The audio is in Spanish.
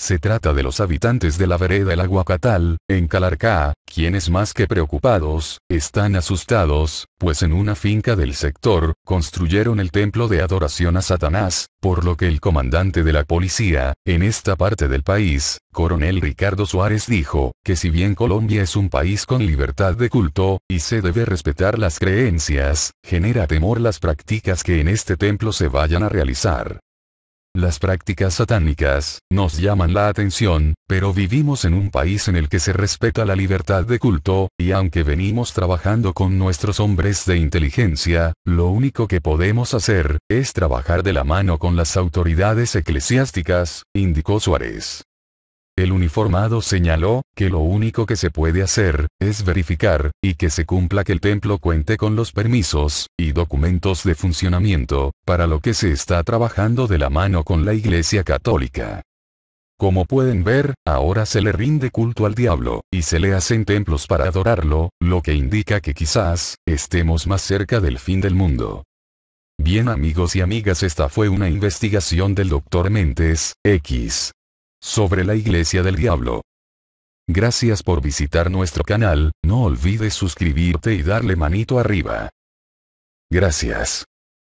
Se trata de los habitantes de la vereda El Aguacatal, en Calarcá, quienes más que preocupados, están asustados, pues en una finca del sector, construyeron el templo de adoración a Satanás, por lo que el comandante de la policía, en esta parte del país, coronel Ricardo Suárez dijo, que si bien Colombia es un país con libertad de culto, y se debe respetar las creencias, genera temor las prácticas que en este templo se vayan a realizar. Las prácticas satánicas nos llaman la atención, pero vivimos en un país en el que se respeta la libertad de culto, y aunque venimos trabajando con nuestros hombres de inteligencia, lo único que podemos hacer es trabajar de la mano con las autoridades eclesiásticas, indicó Suárez. El uniformado señaló, que lo único que se puede hacer, es verificar, y que se cumpla que el templo cuente con los permisos, y documentos de funcionamiento, para lo que se está trabajando de la mano con la Iglesia Católica. Como pueden ver, ahora se le rinde culto al diablo, y se le hacen templos para adorarlo, lo que indica que quizás, estemos más cerca del fin del mundo. Bien amigos y amigas esta fue una investigación del Dr. Mentes, X sobre la Iglesia del Diablo. Gracias por visitar nuestro canal, no olvides suscribirte y darle manito arriba. Gracias.